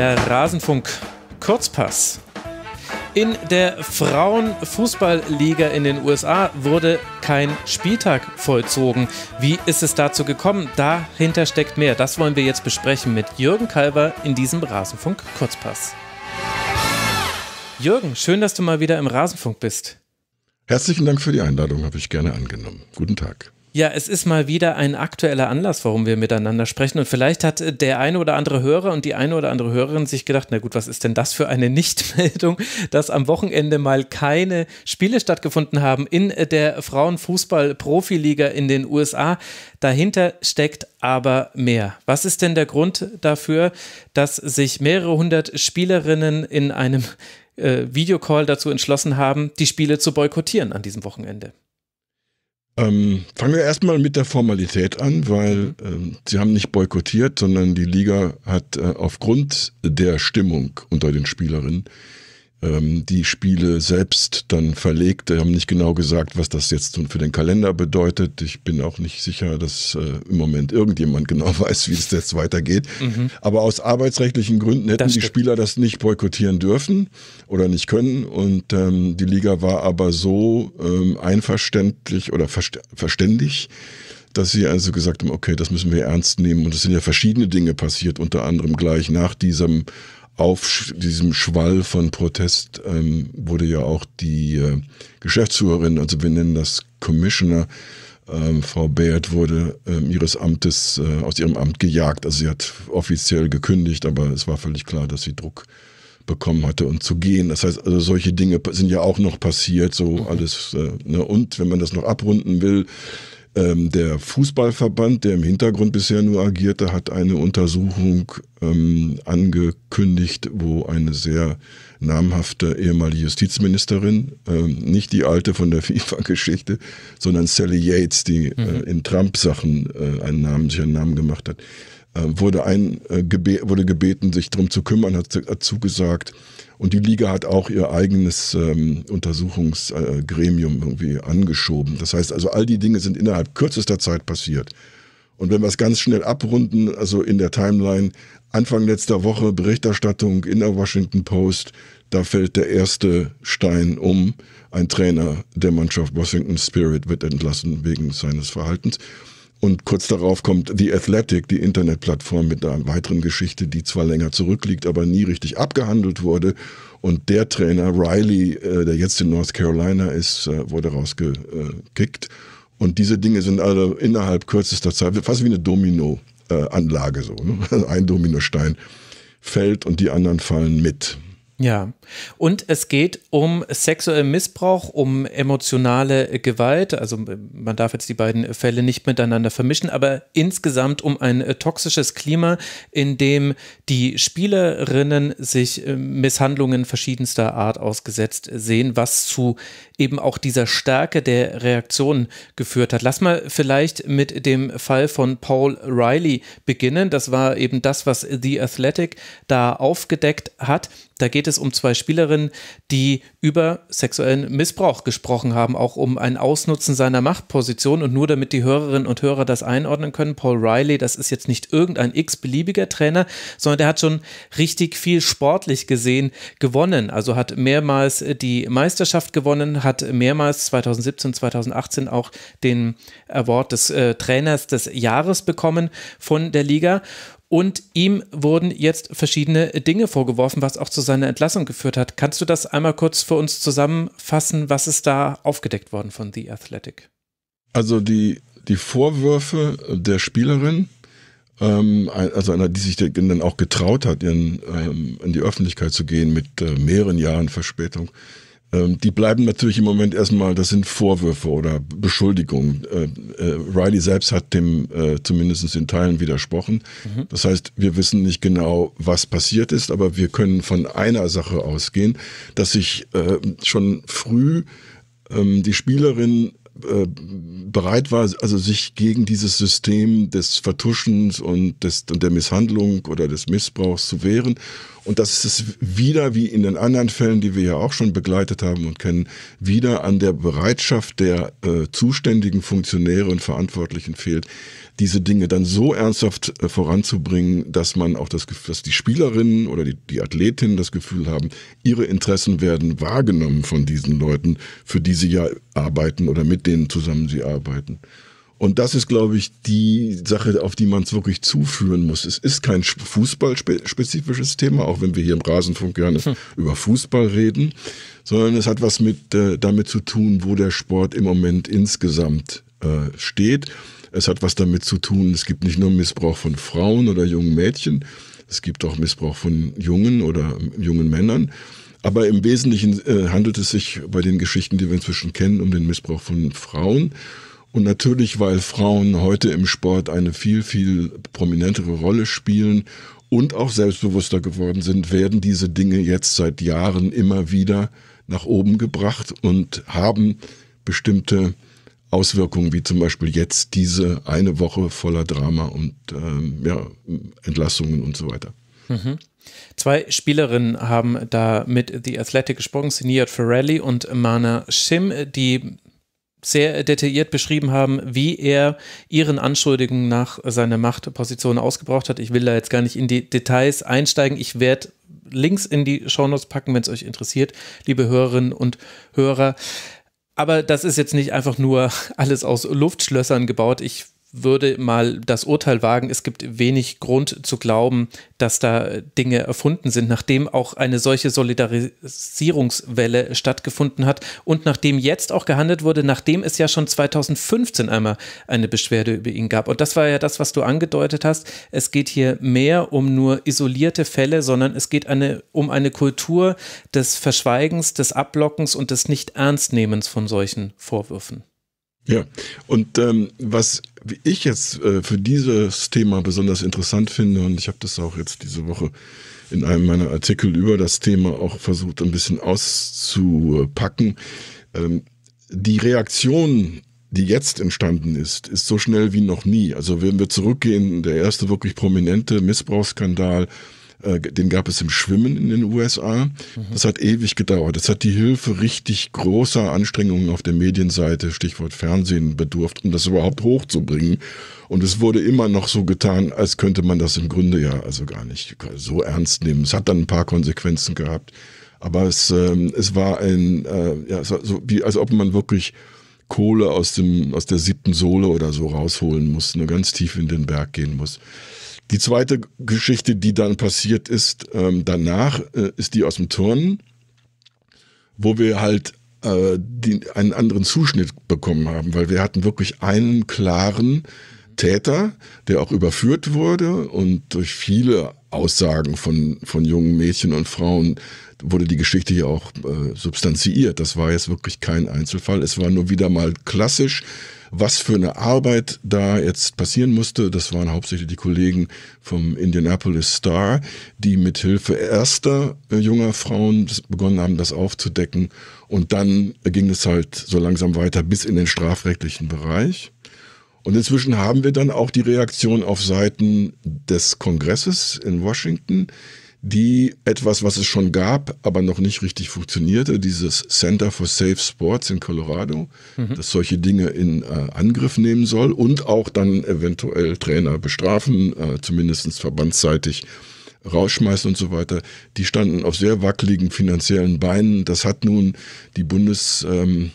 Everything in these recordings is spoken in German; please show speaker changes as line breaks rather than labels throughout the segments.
Der Rasenfunk Kurzpass. In der Frauenfußballliga in den USA wurde kein Spieltag vollzogen. Wie ist es dazu gekommen? Dahinter steckt mehr. Das wollen wir jetzt besprechen mit Jürgen Kalber in diesem Rasenfunk Kurzpass. Jürgen, schön, dass du mal wieder im Rasenfunk bist. Herzlichen Dank für die Einladung, habe ich gerne angenommen. Guten Tag. Ja, es ist mal wieder ein aktueller Anlass, warum wir miteinander sprechen. Und vielleicht hat äh, der eine oder andere Hörer und die eine oder andere Hörerin sich gedacht, na gut, was ist denn das für eine Nichtmeldung, dass am Wochenende mal keine Spiele stattgefunden haben in äh, der Frauenfußball-Profiliga in den USA. Dahinter steckt aber mehr. Was ist denn der Grund dafür, dass sich mehrere hundert Spielerinnen in einem äh, Videocall dazu entschlossen haben, die Spiele zu boykottieren an diesem Wochenende?
Ähm, fangen wir erstmal mit der Formalität an, weil mhm. ähm, sie haben nicht boykottiert, sondern die Liga hat äh, aufgrund der Stimmung unter den Spielerinnen ähm, die Spiele selbst dann verlegt. Wir haben nicht genau gesagt, was das jetzt für den Kalender bedeutet. Ich bin auch nicht sicher, dass äh, im Moment irgendjemand genau weiß, wie es jetzt weitergeht. Mhm. Aber aus arbeitsrechtlichen Gründen hätten die Spieler das nicht boykottieren dürfen oder nicht können. Und ähm, die Liga war aber so ähm, einverständlich oder verständig, dass sie also gesagt haben, okay, das müssen wir ernst nehmen. Und es sind ja verschiedene Dinge passiert, unter anderem gleich nach diesem auf diesem Schwall von Protest ähm, wurde ja auch die äh, Geschäftsführerin, also wir nennen das Commissioner, ähm, Frau Baird wurde ähm, ihres Amtes, äh, aus ihrem Amt gejagt. Also sie hat offiziell gekündigt, aber es war völlig klar, dass sie Druck bekommen hatte und zu gehen. Das heißt, also solche Dinge sind ja auch noch passiert, so mhm. alles. Äh, ne? Und wenn man das noch abrunden will, ähm, der Fußballverband, der im Hintergrund bisher nur agierte, hat eine Untersuchung ähm, angekündigt, wo eine sehr namhafte ehemalige Justizministerin, ähm, nicht die alte von der FIFA-Geschichte, sondern Sally Yates, die äh, mhm. äh, in Trump-Sachen äh, einen Namen, sich einen Namen gemacht hat, äh, wurde, ein, äh, gebe wurde gebeten, sich darum zu kümmern, hat, hat zugesagt, und die Liga hat auch ihr eigenes ähm, Untersuchungsgremium irgendwie angeschoben. Das heißt also, all die Dinge sind innerhalb kürzester Zeit passiert. Und wenn wir es ganz schnell abrunden, also in der Timeline, Anfang letzter Woche Berichterstattung in der Washington Post, da fällt der erste Stein um. Ein Trainer der Mannschaft Washington Spirit wird entlassen wegen seines Verhaltens. Und kurz darauf kommt The Athletic, die Internetplattform mit einer weiteren Geschichte, die zwar länger zurückliegt, aber nie richtig abgehandelt wurde. Und der Trainer Riley, äh, der jetzt in North Carolina ist, äh, wurde rausgekickt. Und diese Dinge sind alle innerhalb kürzester Zeit fast wie eine Domino-Anlage so. Ne? ein Dominostein fällt und die anderen fallen mit.
Ja, und es geht um sexuellen Missbrauch, um emotionale Gewalt. Also äh, man darf jetzt die beiden Fälle nicht miteinander vermischen, aber insgesamt um ein äh, toxisches Klima, in dem die Spielerinnen sich äh, Misshandlungen verschiedenster Art ausgesetzt sehen, was zu eben auch dieser Stärke der Reaktion geführt hat. Lass mal vielleicht mit dem Fall von Paul Riley beginnen. Das war eben das, was The Athletic da aufgedeckt hat. Da geht es um zwei Spielerinnen, die über sexuellen Missbrauch gesprochen haben, auch um ein Ausnutzen seiner Machtposition. Und nur damit die Hörerinnen und Hörer das einordnen können, Paul Riley, das ist jetzt nicht irgendein x-beliebiger Trainer, sondern der hat schon richtig viel sportlich gesehen gewonnen. Also hat mehrmals äh, die Meisterschaft gewonnen, hat mehrmals 2017, 2018 auch den Award des äh, Trainers des Jahres bekommen von der Liga. Und ihm wurden jetzt verschiedene Dinge vorgeworfen, was auch zu seiner Entlassung geführt hat. Kannst du das einmal kurz für uns zusammenfassen? Was ist da aufgedeckt worden von The Athletic?
Also die, die Vorwürfe der Spielerin, ähm, also einer, die sich dann auch getraut hat, ihren, ähm, in die Öffentlichkeit zu gehen mit äh, mehreren Jahren Verspätung, ähm, die bleiben natürlich im Moment erstmal, das sind Vorwürfe oder Beschuldigungen. Äh, äh, Riley selbst hat dem äh, zumindest in Teilen widersprochen. Mhm. Das heißt, wir wissen nicht genau, was passiert ist, aber wir können von einer Sache ausgehen, dass sich schon früh ähm, die Spielerin äh, bereit war, also sich gegen dieses System des Vertuschens und, des, und der Misshandlung oder des Missbrauchs zu wehren. Und das ist wieder, wie in den anderen Fällen, die wir ja auch schon begleitet haben und kennen, wieder an der Bereitschaft der äh, zuständigen Funktionäre und Verantwortlichen fehlt, diese Dinge dann so ernsthaft äh, voranzubringen, dass man auch das Gefühl, dass die Spielerinnen oder die, die Athletinnen das Gefühl haben, ihre Interessen werden wahrgenommen von diesen Leuten, für die sie ja arbeiten oder mit denen zusammen sie arbeiten. Und das ist, glaube ich, die Sache, auf die man es wirklich zuführen muss. Es ist kein fußballspezifisches Thema, auch wenn wir hier im Rasenfunk gerne hm. über Fußball reden, sondern es hat was mit, äh, damit zu tun, wo der Sport im Moment insgesamt äh, steht. Es hat was damit zu tun, es gibt nicht nur Missbrauch von Frauen oder jungen Mädchen, es gibt auch Missbrauch von jungen oder jungen Männern. Aber im Wesentlichen äh, handelt es sich bei den Geschichten, die wir inzwischen kennen, um den Missbrauch von Frauen. Und natürlich, weil Frauen heute im Sport eine viel, viel prominentere Rolle spielen und auch selbstbewusster geworden sind, werden diese Dinge jetzt seit Jahren immer wieder nach oben gebracht und haben bestimmte Auswirkungen wie zum Beispiel jetzt diese eine Woche voller Drama und ähm, ja, Entlassungen und so weiter.
Mhm. Zwei Spielerinnen haben da mit The Athletic gesprochen, Sinead Ferrelli und Mana Shim, die sehr detailliert beschrieben haben, wie er ihren Anschuldigungen nach seiner Machtposition ausgebraucht hat. Ich will da jetzt gar nicht in die Details einsteigen. Ich werde Links in die Shownotes packen, wenn es euch interessiert, liebe Hörerinnen und Hörer. Aber das ist jetzt nicht einfach nur alles aus Luftschlössern gebaut. Ich würde mal das Urteil wagen, es gibt wenig Grund zu glauben, dass da Dinge erfunden sind, nachdem auch eine solche Solidarisierungswelle stattgefunden hat und nachdem jetzt auch gehandelt wurde, nachdem es ja schon 2015 einmal eine Beschwerde über ihn gab. Und das war ja das, was du angedeutet hast. Es geht hier mehr um nur isolierte Fälle, sondern es geht eine, um eine Kultur des Verschweigens, des Ablockens und des Nicht-Ernstnehmens von solchen Vorwürfen.
Ja, und ähm, was ich jetzt äh, für dieses Thema besonders interessant finde, und ich habe das auch jetzt diese Woche in einem meiner Artikel über das Thema auch versucht, ein bisschen auszupacken, ähm, die Reaktion, die jetzt entstanden ist, ist so schnell wie noch nie. Also wenn wir zurückgehen, der erste wirklich prominente Missbrauchsskandal, äh, den gab es im Schwimmen in den USA. Das hat ewig gedauert. Das hat die Hilfe richtig großer Anstrengungen auf der Medienseite, Stichwort Fernsehen, bedurft, um das überhaupt hochzubringen. Und es wurde immer noch so getan, als könnte man das im Grunde ja also gar nicht so ernst nehmen. Es hat dann ein paar Konsequenzen gehabt. Aber es, ähm, es war ein, äh, ja, es war so wie, als ob man wirklich Kohle aus, dem, aus der siebten Sohle oder so rausholen muss, nur ne, ganz tief in den Berg gehen muss. Die zweite Geschichte, die dann passiert ist, ähm, danach äh, ist die aus dem Turnen, wo wir halt äh, die, einen anderen Zuschnitt bekommen haben, weil wir hatten wirklich einen klaren Täter, der auch überführt wurde und durch viele Aussagen von, von jungen Mädchen und Frauen wurde die Geschichte hier auch äh, substanziiert. Das war jetzt wirklich kein Einzelfall. Es war nur wieder mal klassisch was für eine Arbeit da jetzt passieren musste, das waren hauptsächlich die Kollegen vom Indianapolis Star, die mit Hilfe erster äh, junger Frauen begonnen haben, das aufzudecken. Und dann ging es halt so langsam weiter bis in den strafrechtlichen Bereich. Und inzwischen haben wir dann auch die Reaktion auf Seiten des Kongresses in Washington, die etwas, was es schon gab, aber noch nicht richtig funktionierte, dieses Center for Safe Sports in Colorado, mhm. das solche Dinge in äh, Angriff nehmen soll und auch dann eventuell Trainer bestrafen, äh, zumindest verbandsseitig rausschmeißen und so weiter, die standen auf sehr wackeligen finanziellen Beinen. Das hat nun die Bundes, ähm,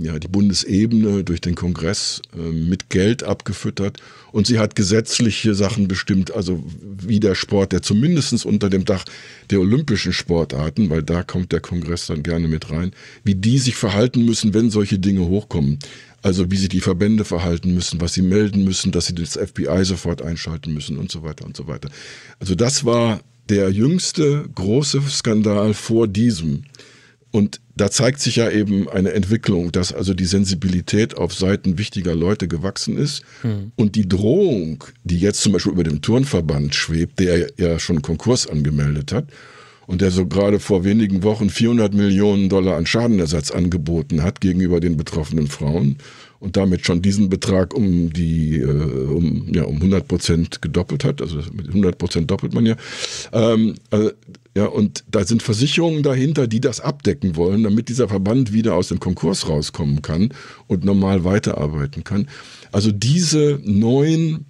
ja, die Bundesebene durch den Kongress äh, mit Geld abgefüttert und sie hat gesetzliche Sachen bestimmt, also wie der Sport, der zumindest unter dem Dach der olympischen Sportarten, weil da kommt der Kongress dann gerne mit rein, wie die sich verhalten müssen, wenn solche Dinge hochkommen. Also wie sich die Verbände verhalten müssen, was sie melden müssen, dass sie das FBI sofort einschalten müssen und so weiter und so weiter. Also das war der jüngste große Skandal vor diesem. Und da zeigt sich ja eben eine Entwicklung, dass also die Sensibilität auf Seiten wichtiger Leute gewachsen ist. Mhm. Und die Drohung, die jetzt zum Beispiel über dem Turnverband schwebt, der ja schon Konkurs angemeldet hat und der so gerade vor wenigen Wochen 400 Millionen Dollar an Schadenersatz angeboten hat gegenüber den betroffenen Frauen, und damit schon diesen Betrag um die äh, um, ja, um 100 Prozent gedoppelt hat. Also mit 100 Prozent doppelt man ja. Ähm, also, ja, und da sind Versicherungen dahinter, die das abdecken wollen, damit dieser Verband wieder aus dem Konkurs rauskommen kann und normal weiterarbeiten kann. Also diese neuen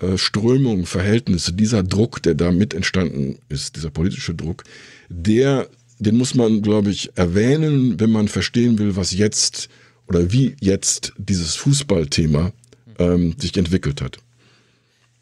äh, Strömungen, Verhältnisse, dieser Druck, der damit entstanden ist, dieser politische Druck, der, den muss man, glaube ich, erwähnen, wenn man verstehen will, was jetzt äh, oder wie jetzt dieses Fußballthema ähm, sich entwickelt hat.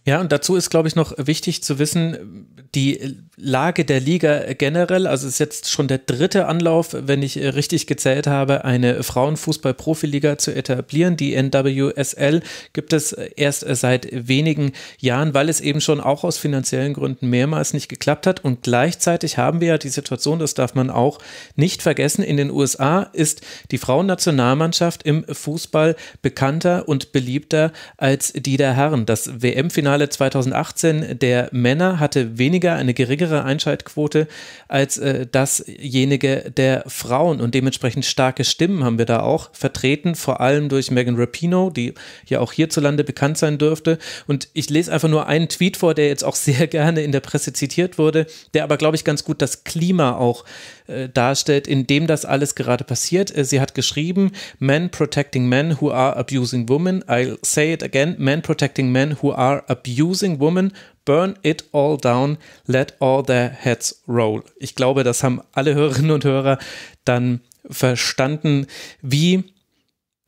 Ja, und dazu ist, glaube ich, noch wichtig zu wissen, die Lage der Liga generell, also ist jetzt schon der dritte Anlauf, wenn ich richtig gezählt habe, eine Frauenfußball-Profiliga zu etablieren. Die NWSL gibt es erst seit wenigen Jahren, weil es eben schon auch aus finanziellen Gründen mehrmals nicht geklappt hat. Und gleichzeitig haben wir ja die Situation, das darf man auch nicht vergessen, in den USA ist die Frauennationalmannschaft im Fußball bekannter und beliebter als die der Herren. Das WM-Finale finale 2018 der Männer hatte weniger, eine geringere Einschaltquote als äh, dasjenige der Frauen. Und dementsprechend starke Stimmen haben wir da auch vertreten, vor allem durch Megan Rapino, die ja auch hierzulande bekannt sein dürfte. Und ich lese einfach nur einen Tweet vor, der jetzt auch sehr gerne in der Presse zitiert wurde, der aber, glaube ich, ganz gut das Klima auch äh, darstellt, in dem das alles gerade passiert. Äh, sie hat geschrieben, Men protecting men who are abusing women. I'll say it again, men protecting men who are abusing abusing women, burn it all down, let all their heads roll. Ich glaube, das haben alle Hörerinnen und Hörer dann verstanden, wie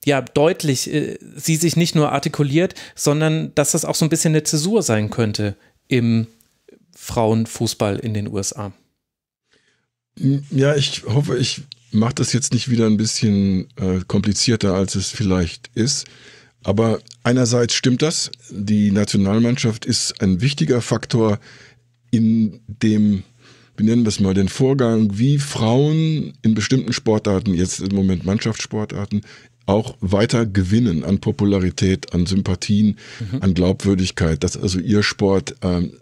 ja deutlich äh, sie sich nicht nur artikuliert, sondern dass das auch so ein bisschen eine Zäsur sein könnte im Frauenfußball in den USA. Ja,
ich hoffe, ich mache das jetzt nicht wieder ein bisschen äh, komplizierter, als es vielleicht ist. Aber einerseits stimmt das, die Nationalmannschaft ist ein wichtiger Faktor in dem, wir nennen das mal, den Vorgang, wie Frauen in bestimmten Sportarten, jetzt im Moment Mannschaftssportarten, auch weiter gewinnen an Popularität, an Sympathien, mhm. an Glaubwürdigkeit, dass also ihr Sport ähm,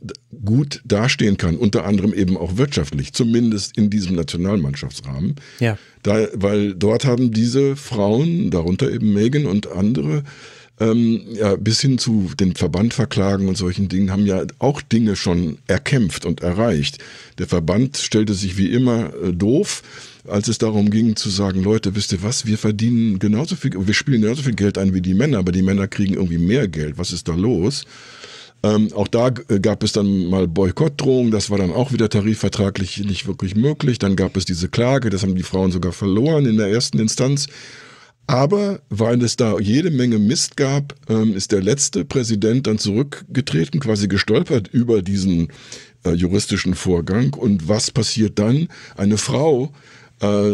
gut dastehen kann, unter anderem eben auch wirtschaftlich, zumindest in diesem Nationalmannschaftsrahmen. Ja. Da, weil dort haben diese Frauen, darunter eben Megan und andere, ähm, ja, bis hin zu den Verbandverklagen und solchen Dingen, haben ja auch Dinge schon erkämpft und erreicht. Der Verband stellte sich wie immer äh, doof, als es darum ging zu sagen, Leute, wisst ihr was, wir verdienen genauso viel, wir spielen genauso viel Geld ein wie die Männer, aber die Männer kriegen irgendwie mehr Geld. Was ist da los? Ähm, auch da äh, gab es dann mal Boykottdrohungen, das war dann auch wieder tarifvertraglich nicht wirklich möglich. Dann gab es diese Klage, das haben die Frauen sogar verloren in der ersten Instanz. Aber weil es da jede Menge Mist gab, ähm, ist der letzte Präsident dann zurückgetreten, quasi gestolpert über diesen äh, juristischen Vorgang. Und was passiert dann? Eine Frau, äh,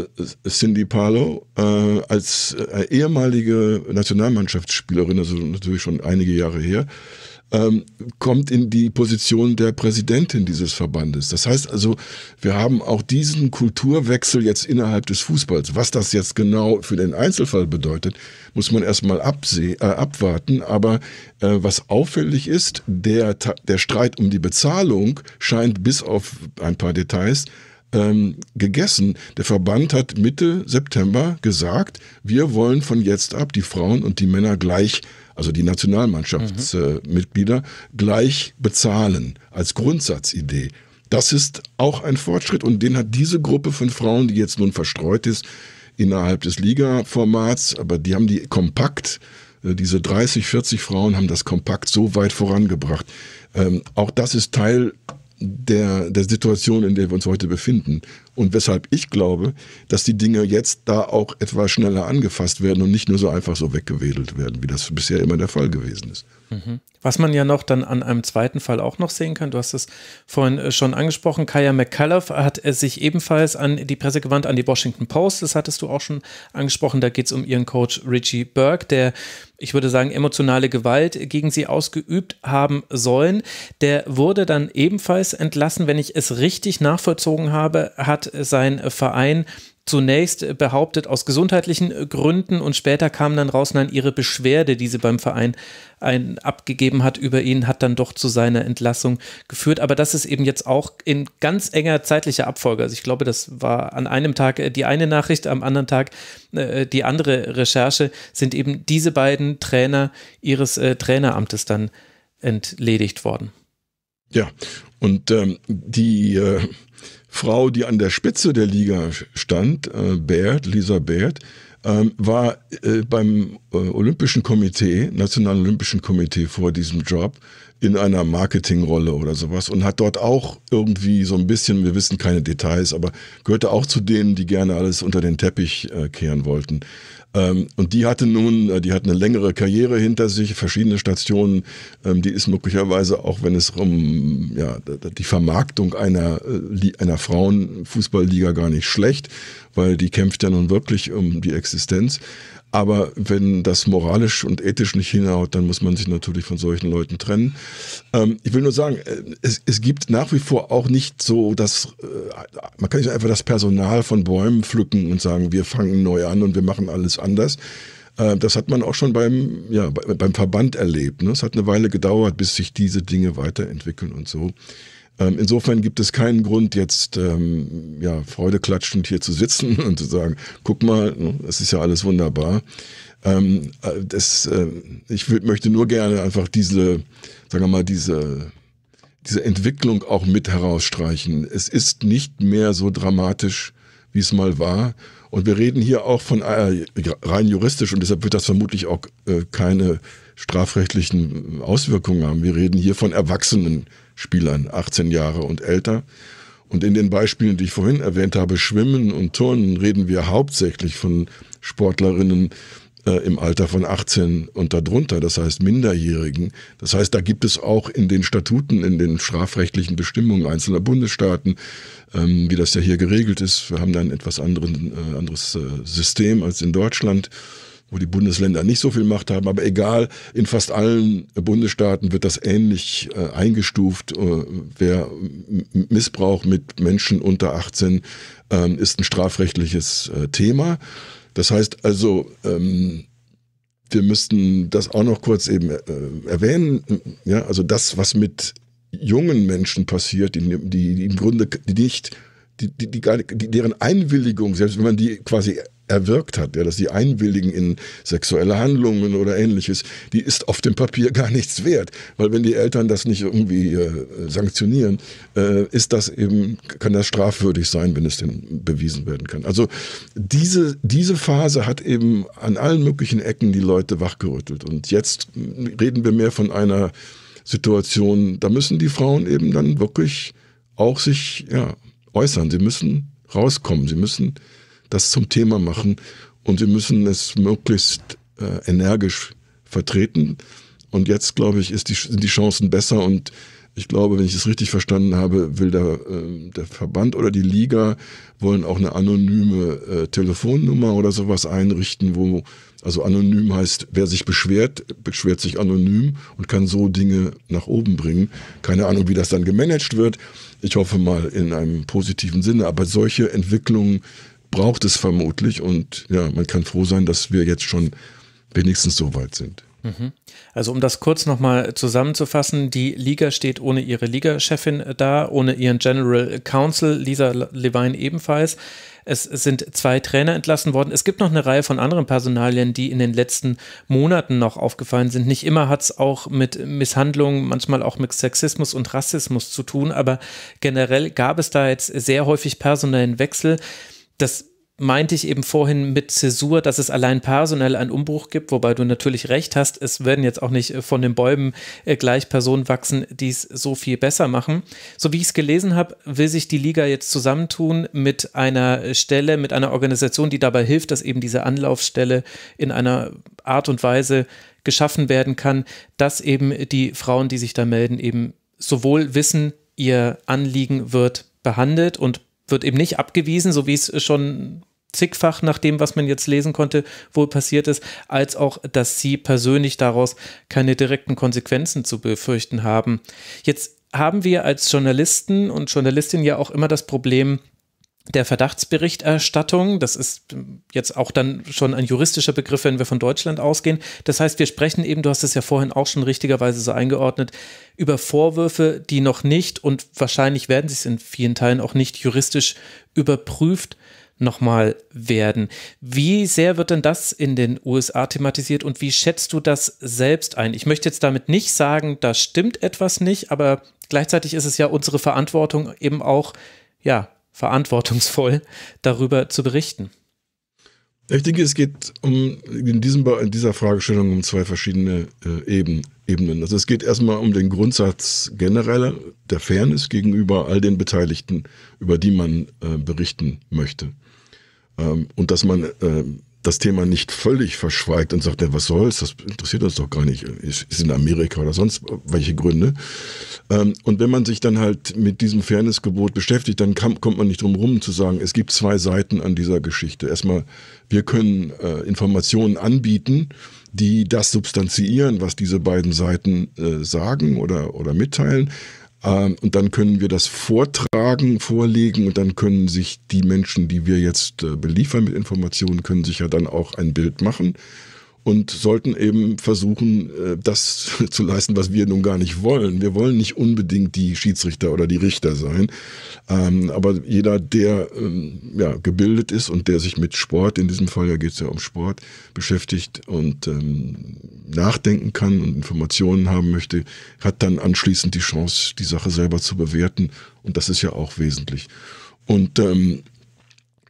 Cindy Palo, äh, als ehemalige Nationalmannschaftsspielerin, also natürlich schon einige Jahre her, ähm, kommt in die Position der Präsidentin dieses Verbandes. Das heißt also, wir haben auch diesen Kulturwechsel jetzt innerhalb des Fußballs. Was das jetzt genau für den Einzelfall bedeutet, muss man erstmal abseh äh, abwarten. Aber äh, was auffällig ist, der, der Streit um die Bezahlung scheint bis auf ein paar Details ähm, gegessen. Der Verband hat Mitte September gesagt, wir wollen von jetzt ab die Frauen und die Männer gleich also die Nationalmannschaftsmitglieder, mhm. äh, gleich bezahlen als Grundsatzidee. Das ist auch ein Fortschritt und den hat diese Gruppe von Frauen, die jetzt nun verstreut ist innerhalb des Liga-Formats, aber die haben die kompakt, äh, diese 30, 40 Frauen haben das kompakt so weit vorangebracht. Ähm, auch das ist Teil der, der Situation, in der wir uns heute befinden. Und weshalb ich glaube, dass die Dinge jetzt da auch etwas schneller angefasst werden und nicht nur so einfach so weggewedelt werden, wie das bisher immer der Fall gewesen ist.
Mhm. Was man ja noch dann an einem zweiten Fall auch noch sehen kann, du hast es vorhin äh, schon angesprochen, Kaya McCullough hat äh, sich ebenfalls an die Presse gewandt, an die Washington Post, das hattest du auch schon angesprochen, da geht es um ihren Coach Richie Burke, der, ich würde sagen, emotionale Gewalt gegen sie ausgeübt haben sollen. Der wurde dann ebenfalls entlassen, wenn ich es richtig nachvollzogen habe, hat sein Verein zunächst behauptet aus gesundheitlichen Gründen und später kam dann raus, nein, ihre Beschwerde, die sie beim Verein ein, abgegeben hat über ihn, hat dann doch zu seiner Entlassung geführt. Aber das ist eben jetzt auch in ganz enger zeitlicher Abfolge. Also ich glaube, das war an einem Tag äh, die eine Nachricht, am anderen Tag äh, die andere Recherche, sind eben diese beiden Trainer ihres äh, Traineramtes dann entledigt worden.
Ja, und ähm, die äh Frau, die an der Spitze der Liga stand, äh, Baird, Lisa Baird, ähm, war äh, beim äh, Olympischen Komitee, Nationalen Olympischen Komitee vor diesem Job in einer Marketingrolle oder sowas und hat dort auch irgendwie so ein bisschen, wir wissen keine Details, aber gehörte auch zu denen, die gerne alles unter den Teppich äh, kehren wollten. Ähm, und die hatte nun, äh, die hat eine längere Karriere hinter sich, verschiedene Stationen. Ähm, die ist möglicherweise, auch wenn es um ja, die Vermarktung einer, äh, einer Frauenfußballliga gar nicht schlecht, weil die kämpft ja nun wirklich um die Existenz. Aber wenn das moralisch und ethisch nicht hinhaut, dann muss man sich natürlich von solchen Leuten trennen. Ähm, ich will nur sagen, äh, es, es, gibt nach wie vor auch nicht so das, äh, man kann nicht einfach das Personal von Bäumen pflücken und sagen, wir fangen neu an und wir machen alles anders. Äh, das hat man auch schon beim, ja, beim Verband erlebt. Ne? Es hat eine Weile gedauert, bis sich diese Dinge weiterentwickeln und so. Ähm, insofern gibt es keinen Grund, jetzt ähm, ja, freudeklatschend hier zu sitzen und zu sagen, guck mal, ne, es ist ja alles wunderbar. Ähm, äh, das, äh, ich möchte nur gerne einfach diese, sagen wir mal, diese diese Entwicklung auch mit herausstreichen. Es ist nicht mehr so dramatisch, wie es mal war. Und wir reden hier auch von äh, rein juristisch und deshalb wird das vermutlich auch äh, keine strafrechtlichen Auswirkungen haben. Wir reden hier von erwachsenen Spielern, 18 Jahre und älter. Und in den Beispielen, die ich vorhin erwähnt habe, Schwimmen und Turnen, reden wir hauptsächlich von Sportlerinnen, äh, im Alter von 18 und darunter, das heißt Minderjährigen. Das heißt, da gibt es auch in den Statuten, in den strafrechtlichen Bestimmungen einzelner Bundesstaaten, ähm, wie das ja hier geregelt ist. Wir haben da ein etwas anderen, äh, anderes äh, System als in Deutschland wo die Bundesländer nicht so viel Macht haben, aber egal, in fast allen Bundesstaaten wird das ähnlich äh, eingestuft. Äh, wer Missbrauch mit Menschen unter 18 äh, ist ein strafrechtliches äh, Thema. Das heißt also, ähm, wir müssten das auch noch kurz eben äh, erwähnen. Ja, also das, was mit jungen Menschen passiert, die, die, die im Grunde die die, die, die, deren Einwilligung, selbst wenn man die quasi erwirkt hat, ja, dass sie einwilligen in sexuelle Handlungen oder ähnliches, die ist auf dem Papier gar nichts wert. Weil wenn die Eltern das nicht irgendwie äh, sanktionieren, äh, ist das eben, kann das strafwürdig sein, wenn es denn bewiesen werden kann. Also diese, diese Phase hat eben an allen möglichen Ecken die Leute wachgerüttelt. Und jetzt reden wir mehr von einer Situation, da müssen die Frauen eben dann wirklich auch sich ja, äußern. Sie müssen rauskommen. Sie müssen das zum Thema machen. Und wir müssen es möglichst äh, energisch vertreten. Und jetzt, glaube ich, ist die, sind die Chancen besser. Und ich glaube, wenn ich es richtig verstanden habe, will der, äh, der Verband oder die Liga wollen auch eine anonyme äh, Telefonnummer oder sowas einrichten, wo, also anonym heißt, wer sich beschwert, beschwert sich anonym und kann so Dinge nach oben bringen. Keine Ahnung, wie das dann gemanagt wird. Ich hoffe mal in einem positiven Sinne. Aber solche Entwicklungen braucht es vermutlich. Und ja, man kann froh sein, dass wir jetzt schon wenigstens so weit sind.
Mhm. Also um das kurz nochmal zusammenzufassen, die Liga steht ohne ihre Liga-Chefin äh, da, ohne ihren General Counsel, Lisa Levine ebenfalls. Es sind zwei Trainer entlassen worden. Es gibt noch eine Reihe von anderen Personalien, die in den letzten Monaten noch aufgefallen sind. Nicht immer hat es auch mit Misshandlungen, manchmal auch mit Sexismus und Rassismus zu tun, aber generell gab es da jetzt sehr häufig personellen Wechsel das meinte ich eben vorhin mit Zäsur, dass es allein personell einen Umbruch gibt, wobei du natürlich recht hast, es werden jetzt auch nicht äh, von den Bäumen äh, gleich Personen wachsen, die es so viel besser machen. So wie ich es gelesen habe, will sich die Liga jetzt zusammentun mit einer Stelle, mit einer Organisation, die dabei hilft, dass eben diese Anlaufstelle in einer Art und Weise geschaffen werden kann, dass eben die Frauen, die sich da melden, eben sowohl wissen, ihr Anliegen wird behandelt und wird eben nicht abgewiesen, so wie es schon zigfach nach dem, was man jetzt lesen konnte, wohl passiert ist, als auch, dass sie persönlich daraus keine direkten Konsequenzen zu befürchten haben. Jetzt haben wir als Journalisten und Journalistinnen ja auch immer das Problem, der Verdachtsberichterstattung. Das ist ähm, jetzt auch dann schon ein juristischer Begriff, wenn wir von Deutschland ausgehen. Das heißt, wir sprechen eben, du hast es ja vorhin auch schon richtigerweise so eingeordnet, über Vorwürfe, die noch nicht und wahrscheinlich werden sie es in vielen Teilen auch nicht juristisch überprüft nochmal werden. Wie sehr wird denn das in den USA thematisiert und wie schätzt du das selbst ein? Ich möchte jetzt damit nicht sagen, da stimmt etwas nicht, aber gleichzeitig ist es ja unsere Verantwortung eben auch, ja, verantwortungsvoll darüber zu berichten.
Ich denke, es geht um in, diesem, in dieser Fragestellung um zwei verschiedene äh, Ebenen. Also es geht erstmal um den Grundsatz genereller der Fairness gegenüber all den Beteiligten, über die man äh, berichten möchte. Ähm, und dass man äh, das Thema nicht völlig verschweigt und sagt, ja, was soll's, das interessiert uns doch gar nicht, ist in Amerika oder sonst welche Gründe. Ähm, und wenn man sich dann halt mit diesem Fairnessgebot beschäftigt, dann kommt man nicht drum herum zu sagen, es gibt zwei Seiten an dieser Geschichte. Erstmal, wir können äh, Informationen anbieten, die das substanziieren, was diese beiden Seiten äh, sagen oder, oder mitteilen. Ähm, und dann können wir das vortragen, vorlegen und dann können sich die Menschen, die wir jetzt äh, beliefern mit Informationen, können sich ja dann auch ein Bild machen und sollten eben versuchen, äh, das zu leisten, was wir nun gar nicht wollen. Wir wollen nicht unbedingt die Schiedsrichter oder die Richter sein, ähm, aber jeder, der ähm, ja, gebildet ist und der sich mit Sport, in diesem Fall ja geht es ja um Sport, beschäftigt und ähm, nachdenken kann und Informationen haben möchte, hat dann anschließend die Chance, die Sache selber zu bewerten und das ist ja auch wesentlich. Und ähm,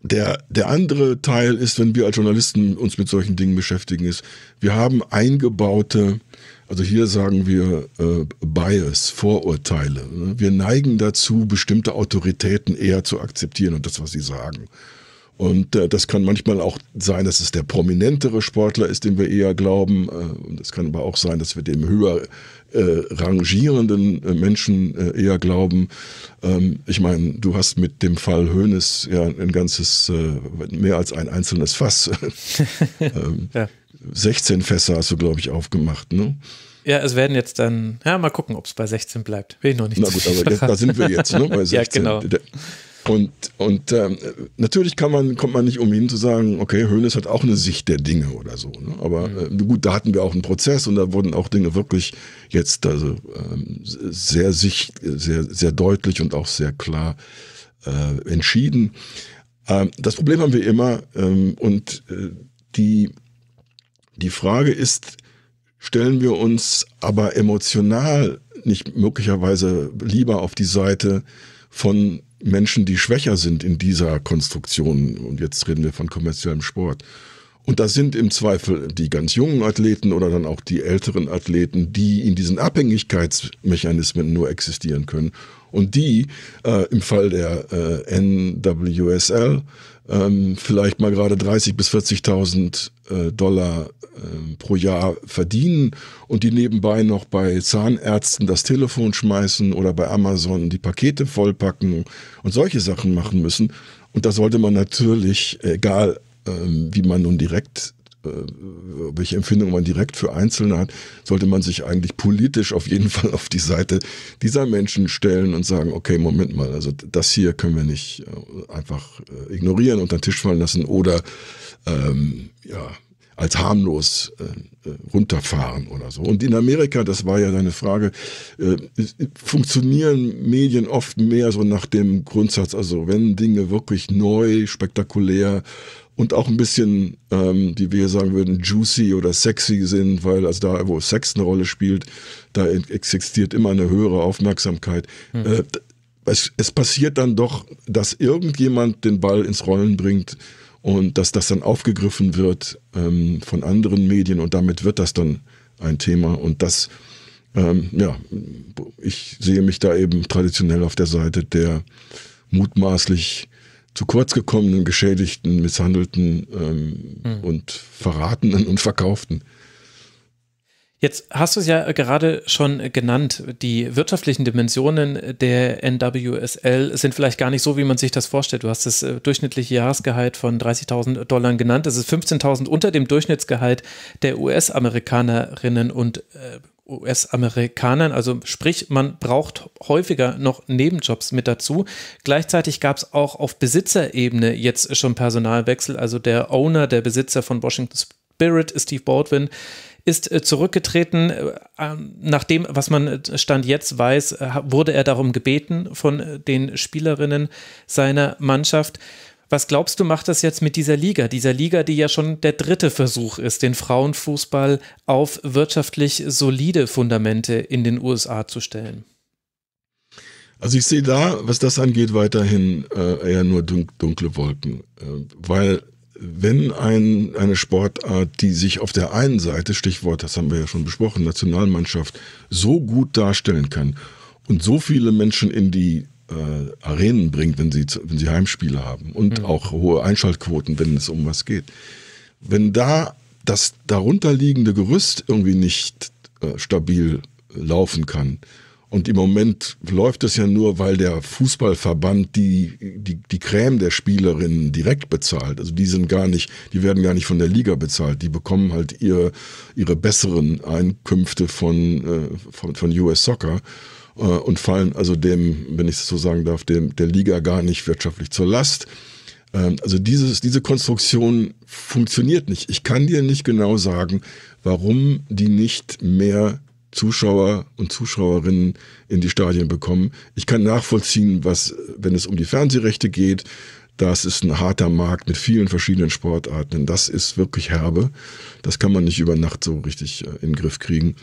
der, der andere Teil ist, wenn wir als Journalisten uns mit solchen Dingen beschäftigen, ist, wir haben eingebaute, also hier sagen wir äh, Bias, Vorurteile. Wir neigen dazu, bestimmte Autoritäten eher zu akzeptieren und das, was sie sagen. Und äh, das kann manchmal auch sein, dass es der prominentere Sportler ist, dem wir eher glauben. Äh, und es kann aber auch sein, dass wir dem höher äh, rangierenden äh, Menschen äh, eher glauben. Ähm, ich meine, du hast mit dem Fall Hoeneß ja ein ganzes, äh, mehr als ein einzelnes Fass. Äh, ähm, ja. 16 Fässer hast du, glaube ich, aufgemacht. Ne?
Ja, es werden jetzt dann, ja, mal gucken, ob es bei 16 bleibt. Will ich noch nicht Na gut, aber da sind wir jetzt, ne? Bei 16. ja, genau.
Und, und ähm, natürlich kann man, kommt man nicht umhin zu sagen, okay, Hoeneß hat auch eine Sicht der Dinge oder so. Ne? Aber mhm. äh, gut, da hatten wir auch einen Prozess und da wurden auch Dinge wirklich jetzt also ähm, sehr sicht, sehr, sehr deutlich und auch sehr klar äh, entschieden. Ähm, das Problem haben wir immer ähm, und äh, die, die Frage ist, stellen wir uns aber emotional nicht möglicherweise lieber auf die Seite von Menschen, die schwächer sind in dieser Konstruktion, und jetzt reden wir von kommerziellem Sport, und das sind im Zweifel die ganz jungen Athleten oder dann auch die älteren Athleten, die in diesen Abhängigkeitsmechanismen nur existieren können. Und die äh, im Fall der äh, NWSL ähm, vielleicht mal gerade 30.000 bis 40.000 äh, Dollar äh, pro Jahr verdienen und die nebenbei noch bei Zahnärzten das Telefon schmeißen oder bei Amazon die Pakete vollpacken und solche Sachen machen müssen. Und da sollte man natürlich, egal äh, wie man nun direkt welche Empfindung man direkt für Einzelne hat, sollte man sich eigentlich politisch auf jeden Fall auf die Seite dieser Menschen stellen und sagen, okay, Moment mal, also das hier können wir nicht äh, einfach äh, ignorieren, und den Tisch fallen lassen oder ähm, ja, als harmlos äh, äh, runterfahren oder so. Und in Amerika, das war ja deine Frage, äh, funktionieren Medien oft mehr so nach dem Grundsatz, also wenn Dinge wirklich neu, spektakulär und auch ein bisschen, ähm, wie wir sagen würden, juicy oder sexy sind, weil also da, wo Sex eine Rolle spielt, da existiert immer eine höhere Aufmerksamkeit. Mhm. Äh, es, es, passiert dann doch, dass irgendjemand den Ball ins Rollen bringt, und dass das dann aufgegriffen wird ähm, von anderen Medien und damit wird das dann ein Thema und das, ähm, ja, ich sehe mich da eben traditionell auf der Seite der mutmaßlich zu kurz gekommenen, geschädigten, misshandelten ähm, mhm. und verratenen und verkauften.
Jetzt hast du es ja gerade schon genannt, die wirtschaftlichen Dimensionen der NWSL sind vielleicht gar nicht so, wie man sich das vorstellt. Du hast das äh, durchschnittliche Jahresgehalt von 30.000 Dollar genannt. Das ist 15.000 unter dem Durchschnittsgehalt der US-Amerikanerinnen und äh, US-Amerikanern. Also sprich, man braucht häufiger noch Nebenjobs mit dazu. Gleichzeitig gab es auch auf Besitzerebene jetzt schon Personalwechsel. Also der Owner, der Besitzer von Washington Spirit, Steve Baldwin, ist äh, zurückgetreten. Äh, ähm, nach dem, was man äh, Stand jetzt weiß, wurde er darum gebeten von den Spielerinnen seiner Mannschaft. Was glaubst du, macht das jetzt mit dieser Liga? Dieser Liga, die ja schon der dritte Versuch ist, den Frauenfußball auf wirtschaftlich solide Fundamente in den USA zu stellen?
Also ich sehe da, was das angeht, weiterhin äh, eher nur dunkle Wolken, äh, weil wenn ein, eine Sportart, die sich auf der einen Seite, Stichwort, das haben wir ja schon besprochen, Nationalmannschaft, so gut darstellen kann und so viele Menschen in die äh, Arenen bringt, wenn sie, wenn sie Heimspiele haben und mhm. auch hohe Einschaltquoten, wenn es um was geht. Wenn da das darunterliegende Gerüst irgendwie nicht äh, stabil laufen kann, und im Moment läuft es ja nur, weil der Fußballverband die, die, die Creme der Spielerinnen direkt bezahlt. Also die sind gar nicht, die werden gar nicht von der Liga bezahlt. Die bekommen halt ihr, ihre besseren Einkünfte von, äh, von, von US Soccer äh, und fallen also dem, wenn ich es so sagen darf, dem, der Liga gar nicht wirtschaftlich zur Last. Ähm, also dieses, diese Konstruktion funktioniert nicht. Ich kann dir nicht genau sagen, warum die nicht mehr Zuschauer und Zuschauerinnen in die Stadien bekommen. Ich kann nachvollziehen, was, wenn es um die Fernsehrechte geht, das ist ein harter Markt mit vielen verschiedenen Sportarten. Das ist wirklich herbe. Das kann man nicht über Nacht so richtig äh, in den Griff kriegen.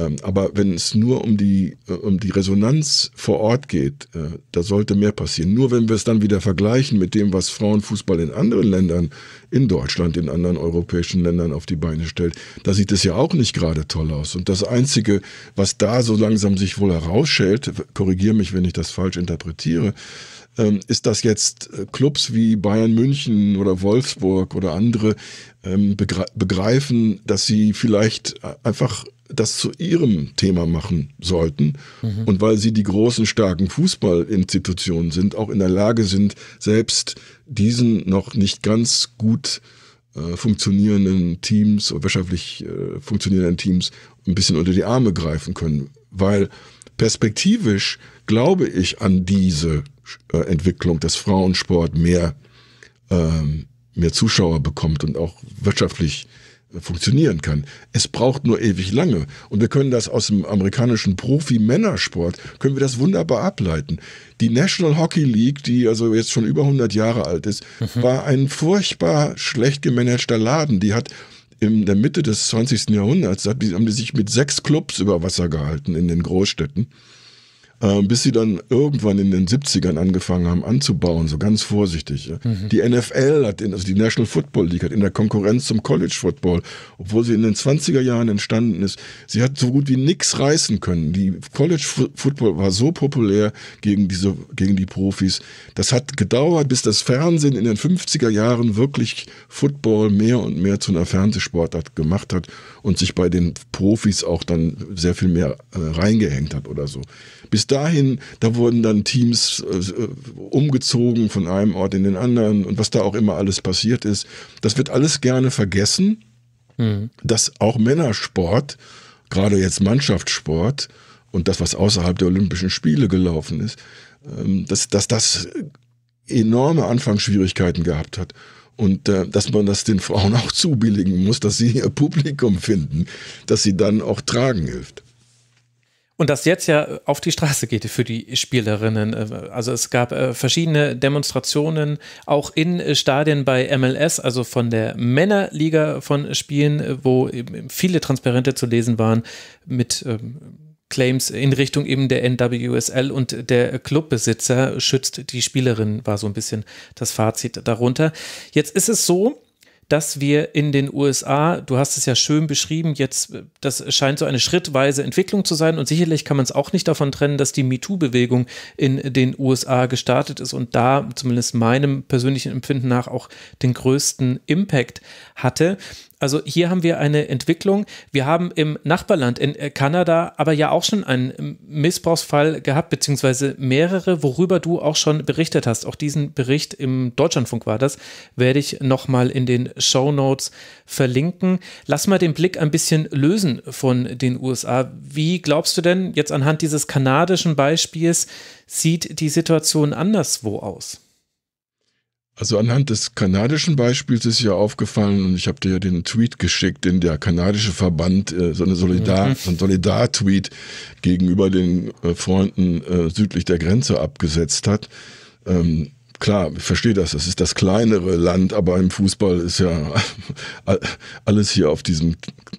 Ähm, aber wenn es nur um die, äh, um die Resonanz vor Ort geht, äh, da sollte mehr passieren. Nur wenn wir es dann wieder vergleichen mit dem, was Frauenfußball in anderen Ländern, in Deutschland, in anderen europäischen Ländern auf die Beine stellt, da sieht es ja auch nicht gerade toll aus. Und das Einzige, was da so langsam sich wohl herausschält, korrigiere mich, wenn ich das falsch interpretiere, ähm, ist, dass jetzt äh, Clubs wie Bayern München oder Wolfsburg oder andere ähm, begreifen, dass sie vielleicht einfach das zu ihrem Thema machen sollten mhm. und weil sie die großen, starken Fußballinstitutionen sind, auch in der Lage sind, selbst diesen noch nicht ganz gut äh, funktionierenden Teams oder wirtschaftlich äh, funktionierenden Teams ein bisschen unter die Arme greifen können. Weil perspektivisch glaube ich an diese äh, Entwicklung, dass Frauensport mehr, ähm, mehr Zuschauer bekommt und auch wirtschaftlich funktionieren kann. Es braucht nur ewig lange. Und wir können das aus dem amerikanischen Profi-Männersport, können wir das wunderbar ableiten. Die National Hockey League, die also jetzt schon über 100 Jahre alt ist, mhm. war ein furchtbar schlecht gemanagter Laden. Die hat in der Mitte des 20. Jahrhunderts, haben die sich mit sechs Clubs über Wasser gehalten in den Großstädten. Äh, bis sie dann irgendwann in den 70ern angefangen haben anzubauen, so ganz vorsichtig. Mhm. Die NFL hat, in, also die National Football League hat in der Konkurrenz zum College Football, obwohl sie in den 20er Jahren entstanden ist, sie hat so gut wie nichts reißen können. Die College Football war so populär gegen diese, gegen die Profis. Das hat gedauert, bis das Fernsehen in den 50er Jahren wirklich Football mehr und mehr zu einer Fernsehsportart gemacht hat und sich bei den Profis auch dann sehr viel mehr äh, reingehängt hat oder so. Bis dahin, da wurden dann Teams äh, umgezogen von einem Ort in den anderen und was da auch immer alles passiert ist. Das wird alles gerne vergessen, mhm. dass auch Männersport, gerade jetzt Mannschaftssport und das, was außerhalb der Olympischen Spiele gelaufen ist, ähm, dass, dass das enorme Anfangsschwierigkeiten gehabt hat und äh, dass man das den Frauen auch zubilligen muss, dass sie ihr Publikum finden, dass sie dann auch tragen hilft.
Und das jetzt ja auf die Straße geht für die Spielerinnen. Äh, also es gab äh, verschiedene Demonstrationen auch in äh, Stadien bei MLS, also von der Männerliga von Spielen, wo viele Transparente zu lesen waren mit ähm, Claims in Richtung eben der NWSL und der Clubbesitzer schützt die Spielerin, war so ein bisschen das Fazit darunter. Jetzt ist es so, dass wir in den USA, du hast es ja schön beschrieben, jetzt, das scheint so eine schrittweise Entwicklung zu sein und sicherlich kann man es auch nicht davon trennen, dass die MeToo-Bewegung in den USA gestartet ist und da zumindest meinem persönlichen Empfinden nach auch den größten Impact hatte. Also hier haben wir eine Entwicklung. Wir haben im Nachbarland in äh, Kanada aber ja auch schon einen ähm, Missbrauchsfall gehabt, beziehungsweise mehrere, worüber du auch schon berichtet hast. Auch diesen Bericht im Deutschlandfunk war das, werde ich nochmal in den Show Notes verlinken. Lass mal den Blick ein bisschen lösen von den USA. Wie glaubst du denn jetzt anhand dieses kanadischen Beispiels, sieht die Situation anderswo aus?
Also anhand des kanadischen Beispiels ist ja aufgefallen, und ich habe dir ja den Tweet geschickt, den der kanadische Verband, äh, so, eine Solidar, mhm. so ein Solidar-Tweet gegenüber den äh, Freunden äh, südlich der Grenze abgesetzt hat. Ähm, klar, ich verstehe das, das ist das kleinere Land, aber im Fußball ist ja alles hier auf diesem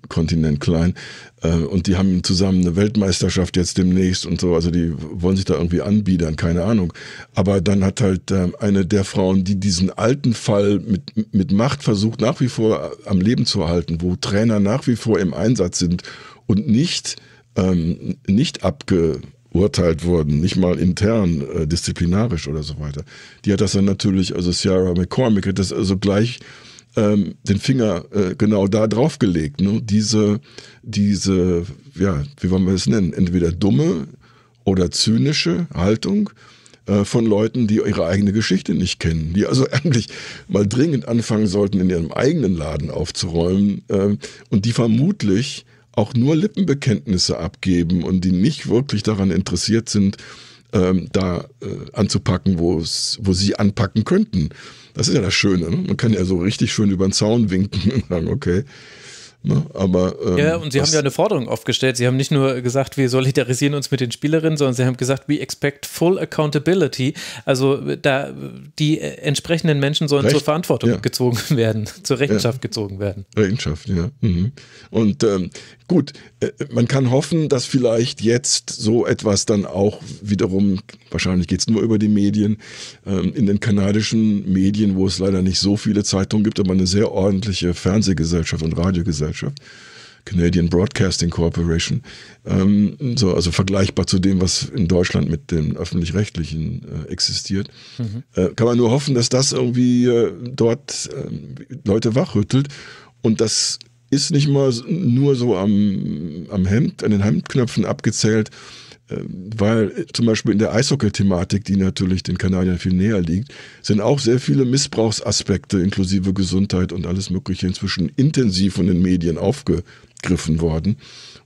Kontinent klein. Äh, und die haben zusammen eine Weltmeisterschaft jetzt demnächst und so, also die wollen sich da irgendwie anbiedern, keine Ahnung. Aber dann hat halt äh, eine der Frauen, die diesen alten Fall mit, mit Macht versucht, nach wie vor äh, am Leben zu halten, wo Trainer nach wie vor im Einsatz sind und nicht, ähm, nicht abge verurteilt wurden, nicht mal intern, äh, disziplinarisch oder so weiter. Die hat das dann natürlich, also Sierra McCormick hat das also gleich ähm, den Finger äh, genau da drauf gelegt. Ne? Diese, diese, ja, wie wollen wir es nennen? Entweder dumme oder zynische Haltung äh, von Leuten, die ihre eigene Geschichte nicht kennen, die also eigentlich mal dringend anfangen sollten, in ihrem eigenen Laden aufzuräumen äh, und die vermutlich auch nur Lippenbekenntnisse abgeben und die nicht wirklich daran interessiert sind, ähm, da äh, anzupacken, wo sie anpacken könnten. Das ist ja das Schöne. Ne? Man kann ja so richtig schön über den Zaun winken und sagen, okay, Ne? Aber, ähm, ja, und Sie haben ja eine
Forderung aufgestellt. Sie haben nicht nur gesagt, wir solidarisieren uns mit den Spielerinnen, sondern Sie haben gesagt, we expect full accountability. Also da die entsprechenden Menschen sollen Recht, zur Verantwortung ja. gezogen werden, zur Rechenschaft ja. gezogen werden.
Rechenschaft, ja. Mhm. Und ähm, gut, äh, man kann hoffen, dass vielleicht jetzt so etwas dann auch wiederum, wahrscheinlich geht es nur über die Medien, ähm, in den kanadischen Medien, wo es leider nicht so viele Zeitungen gibt, aber eine sehr ordentliche Fernsehgesellschaft und Radiogesellschaft Gesellschaft. Canadian Broadcasting Corporation. Ähm, so, also vergleichbar zu dem, was in Deutschland mit dem öffentlich-rechtlichen äh, existiert. Mhm. Äh, kann man nur hoffen, dass das irgendwie äh, dort ähm, Leute wachrüttelt. Und das ist nicht mal nur so am, am Hemd, an den Hemdknöpfen abgezählt, ähm, weil äh, zum Beispiel in der Eishockey-Thematik, die natürlich den Kanadiern viel näher liegt, sind auch sehr viele Missbrauchsaspekte inklusive Gesundheit und alles Mögliche inzwischen intensiv von den Medien aufgegriffen worden.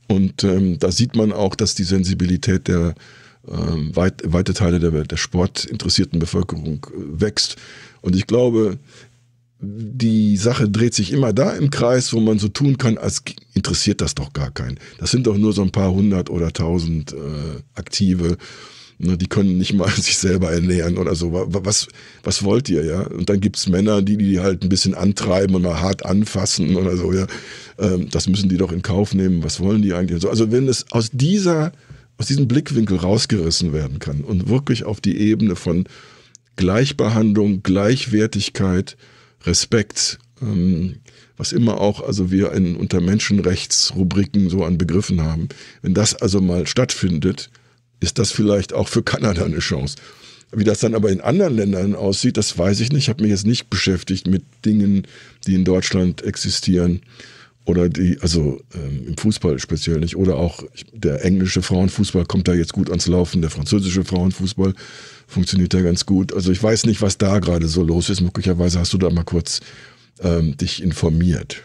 Und ähm, da sieht man auch, dass die Sensibilität der ähm, weit, weite Teile der, der sportinteressierten Bevölkerung äh, wächst. Und ich glaube, die Sache dreht sich immer da im Kreis, wo man so tun kann, als interessiert das doch gar keinen. Das sind doch nur so ein paar hundert oder tausend äh, Aktive. Ne, die können nicht mal sich selber ernähren oder so. Was, was wollt ihr, ja? Und dann gibt es Männer, die die halt ein bisschen antreiben und mal hart anfassen oder so, ja. Ähm, das müssen die doch in Kauf nehmen. Was wollen die eigentlich? Also, also, wenn es aus dieser, aus diesem Blickwinkel rausgerissen werden kann und wirklich auf die Ebene von Gleichbehandlung, Gleichwertigkeit, Respekt, ähm, was immer auch, also wir in, unter Menschenrechtsrubriken so an Begriffen haben. Wenn das also mal stattfindet, ist das vielleicht auch für Kanada eine Chance. Wie das dann aber in anderen Ländern aussieht, das weiß ich nicht. Ich habe mich jetzt nicht beschäftigt mit Dingen, die in Deutschland existieren oder die, also ähm, im Fußball speziell nicht, oder auch der englische Frauenfußball kommt da jetzt gut ans Laufen, der französische Frauenfußball funktioniert da ganz gut. Also ich weiß nicht, was da gerade so los ist. Möglicherweise hast du da mal kurz ähm, dich informiert.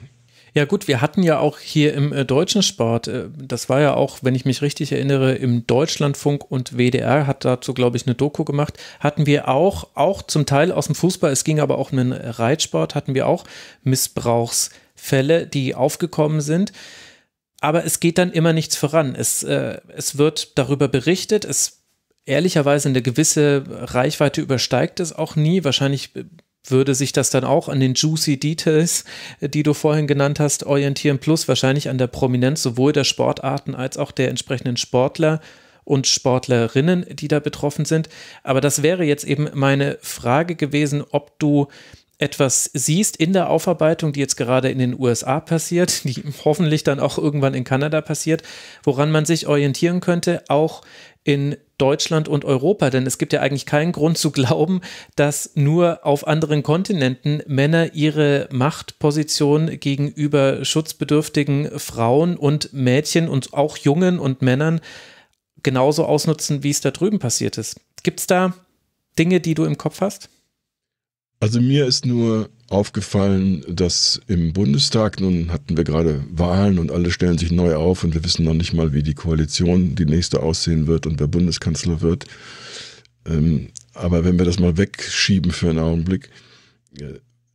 Ja gut, wir hatten ja auch hier im äh, deutschen Sport, äh, das war ja auch, wenn ich mich richtig erinnere, im Deutschlandfunk und WDR hat dazu, glaube ich, eine Doku gemacht, hatten wir auch, auch zum Teil aus dem Fußball, es ging aber auch um den Reitsport, hatten wir auch Missbrauchs. Fälle, die aufgekommen sind. Aber es geht dann immer nichts voran. Es, äh, es wird darüber berichtet, es ehrlicherweise eine gewisse Reichweite übersteigt es auch nie. Wahrscheinlich äh, würde sich das dann auch an den juicy Details, äh, die du vorhin genannt hast, orientieren, plus wahrscheinlich an der Prominenz sowohl der Sportarten als auch der entsprechenden Sportler und Sportlerinnen, die da betroffen sind. Aber das wäre jetzt eben meine Frage gewesen, ob du etwas siehst in der Aufarbeitung, die jetzt gerade in den USA passiert, die hoffentlich dann auch irgendwann in Kanada passiert, woran man sich orientieren könnte, auch in Deutschland und Europa, denn es gibt ja eigentlich keinen Grund zu glauben, dass nur auf anderen Kontinenten Männer ihre Machtposition gegenüber schutzbedürftigen Frauen und Mädchen und auch Jungen und Männern genauso ausnutzen, wie es da drüben passiert ist. Gibt es da Dinge, die du im Kopf hast? Also mir ist nur
aufgefallen, dass im Bundestag, nun hatten wir gerade Wahlen und alle stellen sich neu auf und wir wissen noch nicht mal, wie die Koalition die nächste aussehen wird und wer Bundeskanzler wird. Ähm, aber wenn wir das mal wegschieben für einen Augenblick, äh,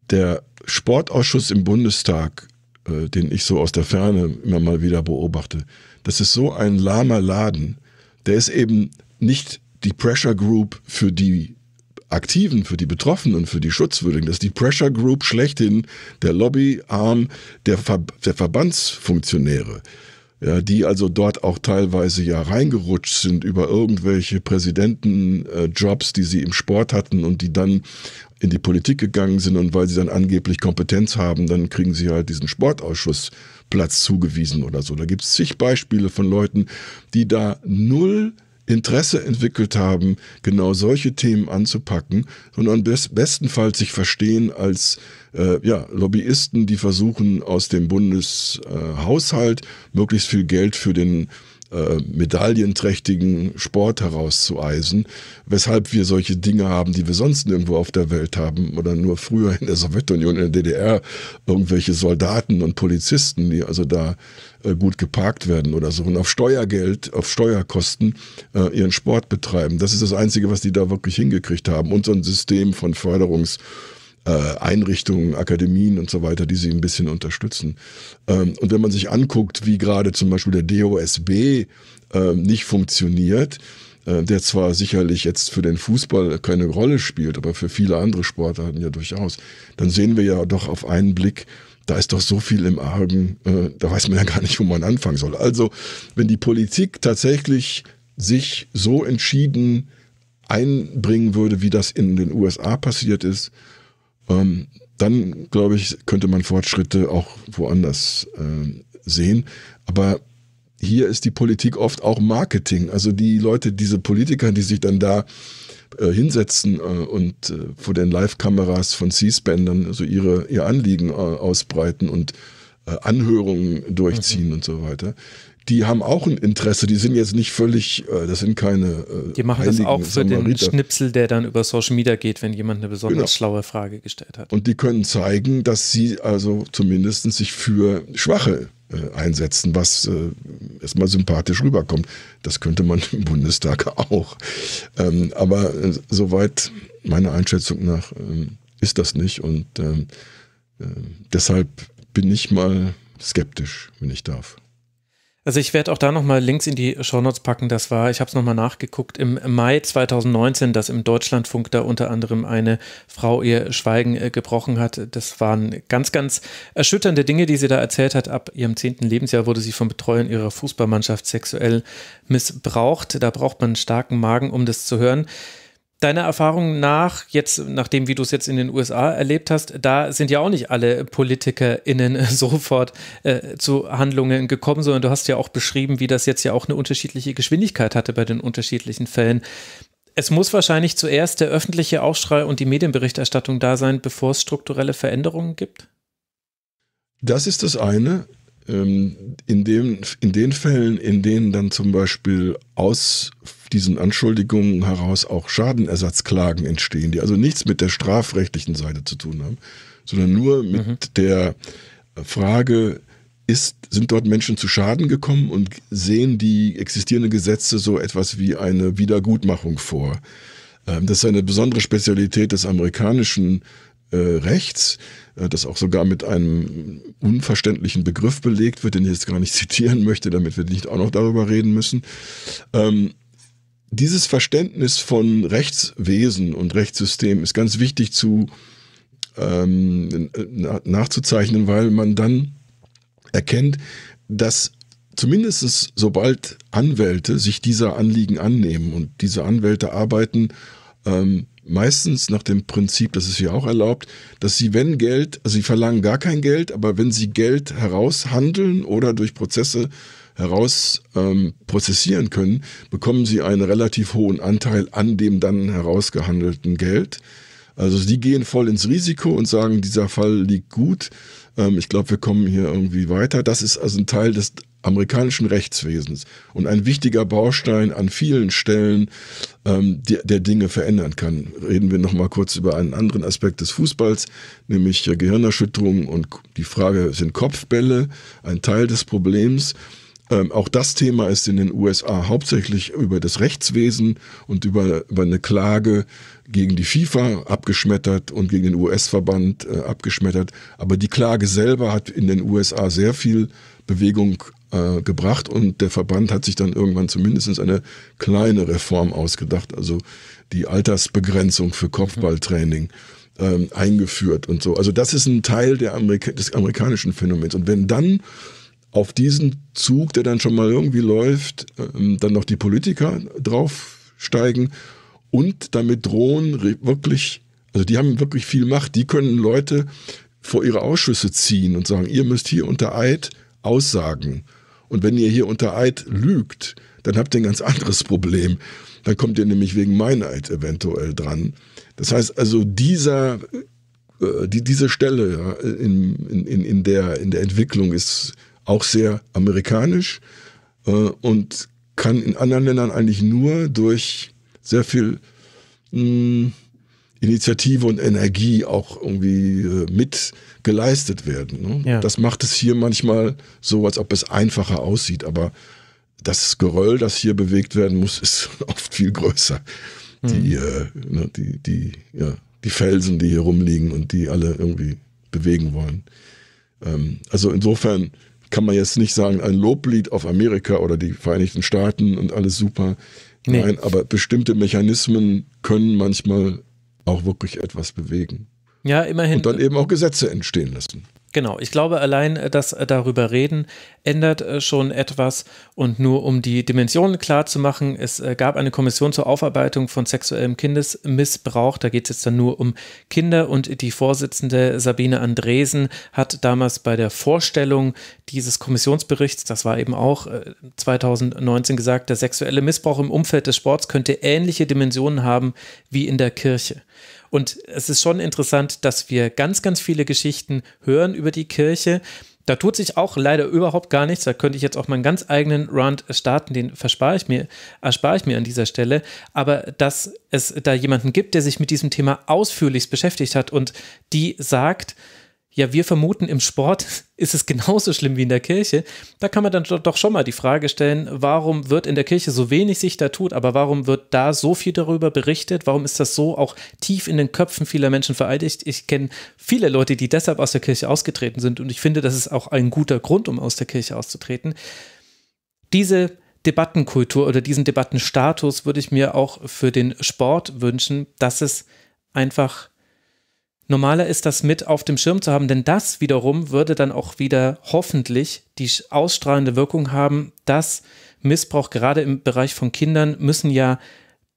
der Sportausschuss im Bundestag, äh, den ich so aus der Ferne immer mal wieder beobachte, das ist so ein lahmer Laden. Der ist eben nicht die Pressure Group für die Aktiven, für die Betroffenen, für die Schutzwürdigen. Das ist die Pressure Group schlechthin, der Lobbyarm der, Ver der Verbandsfunktionäre. Ja, die also dort auch teilweise ja reingerutscht sind über irgendwelche Präsidentenjobs, äh, die sie im Sport hatten und die dann in die Politik gegangen sind und weil sie dann angeblich Kompetenz haben, dann kriegen sie halt diesen Sportausschussplatz zugewiesen oder so. Da gibt es zig Beispiele von Leuten, die da null Interesse entwickelt haben, genau solche Themen anzupacken, sondern bestenfalls sich verstehen als äh, ja, Lobbyisten, die versuchen, aus dem Bundeshaushalt möglichst viel Geld für den äh, medaillenträchtigen Sport herauszueisen, weshalb wir solche Dinge haben, die wir sonst nirgendwo auf der Welt haben oder nur früher in der Sowjetunion, in der DDR, irgendwelche Soldaten und Polizisten, die also da äh, gut geparkt werden oder so und auf Steuergeld, auf Steuerkosten äh, ihren Sport betreiben. Das ist das Einzige, was die da wirklich hingekriegt haben. Und so ein System von Förderungs- äh, Einrichtungen, Akademien und so weiter, die sie ein bisschen unterstützen. Ähm, und wenn man sich anguckt, wie gerade zum Beispiel der DOSB ähm, nicht funktioniert, der zwar sicherlich jetzt für den Fußball keine Rolle spielt, aber für viele andere Sportarten ja durchaus, dann sehen wir ja doch auf einen Blick, da ist doch so viel im Argen, äh, da weiß man ja gar nicht, wo man anfangen soll. Also, wenn die Politik tatsächlich sich so entschieden einbringen würde, wie das in den USA passiert ist, ähm, dann, glaube ich, könnte man Fortschritte auch woanders äh, sehen. Aber hier ist die Politik oft auch Marketing. Also die Leute, diese Politiker, die sich dann da äh, hinsetzen äh, und äh, vor den Live-Kameras von C-SPAN dann so ihre, ihr Anliegen äh, ausbreiten und äh, Anhörungen durchziehen mhm. und so weiter. Die haben auch ein Interesse, die sind jetzt nicht völlig, äh, das sind keine. die machen das auch für den
Schnipsel, der dann über Social Media geht, wenn jemand eine besonders genau. schlaue Frage gestellt hat.
Und die können zeigen, dass sie also zumindest sich für Schwache äh, einsetzen, was äh, erstmal sympathisch rüberkommt. Das könnte man im Bundestag auch. Ähm, aber äh, soweit meiner Einschätzung nach äh, ist das nicht und ähm, äh, deshalb bin ich mal skeptisch, wenn ich darf.
Also ich werde auch da nochmal Links in die Shownotes packen. Das war, ich habe es nochmal nachgeguckt, im Mai 2019, dass im Deutschlandfunk da unter anderem eine Frau ihr Schweigen äh, gebrochen hat. Das waren ganz, ganz erschütternde Dinge, die sie da erzählt hat. Ab ihrem zehnten Lebensjahr wurde sie von Betreuern ihrer Fußballmannschaft sexuell missbraucht. Da braucht man einen starken Magen, um das zu hören deiner Erfahrung nach, jetzt nachdem, wie du es jetzt in den USA erlebt hast, da sind ja auch nicht alle PolitikerInnen sofort äh, zu Handlungen gekommen, sondern du hast ja auch beschrieben, wie das jetzt ja auch eine unterschiedliche Geschwindigkeit hatte bei den unterschiedlichen Fällen. Es muss wahrscheinlich zuerst der öffentliche Aufschrei und die Medienberichterstattung da sein, bevor es strukturelle Veränderungen gibt?
Das ist das eine. Ähm, in, dem, in den Fällen, in denen dann zum Beispiel aus diesen Anschuldigungen heraus auch Schadenersatzklagen entstehen, die also nichts mit der strafrechtlichen Seite zu tun haben, sondern nur mit mhm. der Frage, ist, sind dort Menschen zu Schaden gekommen und sehen die existierenden Gesetze so etwas wie eine Wiedergutmachung vor? Ähm, das ist eine besondere Spezialität des amerikanischen äh, rechts, äh, das auch sogar mit einem unverständlichen Begriff belegt wird, den ich jetzt gar nicht zitieren möchte, damit wir nicht auch noch darüber reden müssen. Ähm, dieses Verständnis von Rechtswesen und Rechtssystem ist ganz wichtig zu ähm, nachzuzeichnen, weil man dann erkennt, dass zumindest sobald Anwälte sich dieser Anliegen annehmen und diese Anwälte arbeiten ähm, meistens nach dem Prinzip, das ist hier auch erlaubt, dass sie, wenn Geld, also sie verlangen gar kein Geld, aber wenn sie Geld heraushandeln oder durch Prozesse herausprozessieren ähm, können, bekommen sie einen relativ hohen Anteil an dem dann herausgehandelten Geld. Also sie gehen voll ins Risiko und sagen, dieser Fall liegt gut. Ähm, ich glaube, wir kommen hier irgendwie weiter. Das ist also ein Teil des amerikanischen Rechtswesens und ein wichtiger Baustein an vielen Stellen, ähm, der, der Dinge verändern kann. Reden wir nochmal kurz über einen anderen Aspekt des Fußballs, nämlich äh, Gehirnerschütterung und die Frage, sind Kopfbälle ein Teil des Problems? Ähm, auch das Thema ist in den USA hauptsächlich über das Rechtswesen und über, über eine Klage gegen die FIFA abgeschmettert und gegen den US-Verband äh, abgeschmettert. Aber die Klage selber hat in den USA sehr viel Bewegung äh, gebracht und der Verband hat sich dann irgendwann zumindest eine kleine Reform ausgedacht, also die Altersbegrenzung für Kopfballtraining ähm, eingeführt und so. Also das ist ein Teil der Amerika des amerikanischen Phänomens. Und wenn dann auf diesen Zug, der dann schon mal irgendwie läuft, ähm, dann noch die Politiker draufsteigen und damit drohen, wirklich, also die haben wirklich viel Macht, die können Leute vor ihre Ausschüsse ziehen und sagen, ihr müsst hier unter Eid aussagen. Und wenn ihr hier unter Eid lügt, dann habt ihr ein ganz anderes Problem. Dann kommt ihr nämlich wegen Meineid eventuell dran. Das heißt also, dieser, äh, die, diese Stelle ja, in, in, in, der, in der Entwicklung ist auch sehr amerikanisch äh, und kann in anderen Ländern eigentlich nur durch sehr viel mh, hm, Initiative und Energie auch irgendwie äh, mit geleistet werden. Ne? Ja. Das macht es hier manchmal so, als ob es einfacher aussieht, aber das Geröll, das hier bewegt werden muss, ist oft viel größer. Mhm. Die, hm. äh, ne, die, die, ja, die Felsen, die hier rumliegen und die alle irgendwie bewegen wollen. Ähm, also insofern kann man jetzt nicht sagen, ein Loblied auf Amerika oder die Vereinigten Staaten und alles super. Nee. Nein, aber bestimmte Mechanismen können manchmal auch wirklich etwas bewegen.
Ja, immerhin. Und dann eben
auch Gesetze entstehen lassen.
Genau, ich glaube, allein äh, das äh, darüber reden ändert äh, schon etwas. Und nur um die Dimensionen klar zu machen, es gab eine Kommission zur Aufarbeitung von sexuellem Kindesmissbrauch. Da geht es jetzt dann nur um Kinder. Und die Vorsitzende Sabine Andresen hat damals bei der Vorstellung dieses Kommissionsberichts, das war eben auch 2019 gesagt, der sexuelle Missbrauch im Umfeld des Sports könnte ähnliche Dimensionen haben wie in der Kirche. Und es ist schon interessant, dass wir ganz, ganz viele Geschichten hören über die Kirche. Da tut sich auch leider überhaupt gar nichts. Da könnte ich jetzt auch meinen ganz eigenen Rant starten, den verspare ich mir, erspare ich mir an dieser Stelle. Aber dass es da jemanden gibt, der sich mit diesem Thema ausführlichst beschäftigt hat und die sagt, ja, wir vermuten, im Sport ist es genauso schlimm wie in der Kirche. Da kann man dann doch schon mal die Frage stellen, warum wird in der Kirche so wenig sich da tut, aber warum wird da so viel darüber berichtet? Warum ist das so auch tief in den Köpfen vieler Menschen vereidigt? Ich kenne viele Leute, die deshalb aus der Kirche ausgetreten sind und ich finde, das ist auch ein guter Grund, um aus der Kirche auszutreten. Diese Debattenkultur oder diesen Debattenstatus würde ich mir auch für den Sport wünschen, dass es einfach normaler ist, das mit auf dem Schirm zu haben, denn das wiederum würde dann auch wieder hoffentlich die ausstrahlende Wirkung haben, dass Missbrauch gerade im Bereich von Kindern müssen ja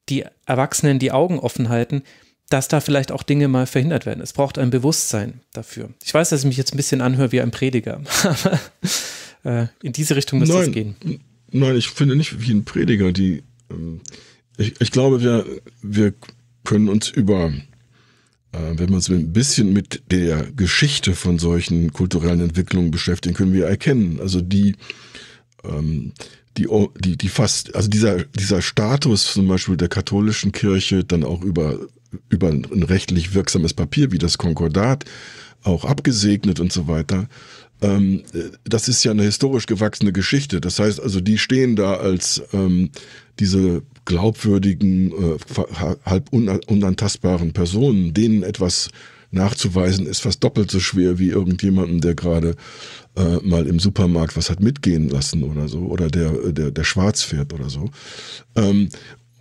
die Erwachsenen die Augen offen halten, dass da vielleicht auch Dinge mal verhindert werden. Es braucht ein Bewusstsein dafür. Ich weiß, dass ich mich jetzt ein bisschen anhöre wie ein Prediger, aber äh, in diese Richtung müsste es gehen.
Nein, ich finde nicht wie ein Prediger. Die, ähm, ich, ich glaube, wir, wir können uns über äh, wenn wir uns ein bisschen mit der Geschichte von solchen kulturellen Entwicklungen beschäftigen, können wir erkennen, also die, ähm, die, die, die fast, also dieser, dieser Status zum Beispiel der katholischen Kirche dann auch über, über ein rechtlich wirksames Papier wie das Konkordat auch abgesegnet und so weiter, ähm, äh, das ist ja eine historisch gewachsene Geschichte. Das heißt also, die stehen da als ähm, diese glaubwürdigen, äh, halb unantastbaren Personen, denen etwas nachzuweisen ist fast doppelt so schwer wie irgendjemandem, der gerade äh, mal im Supermarkt was hat mitgehen lassen oder so, oder der, äh, der, der schwarz fährt oder so. Ähm,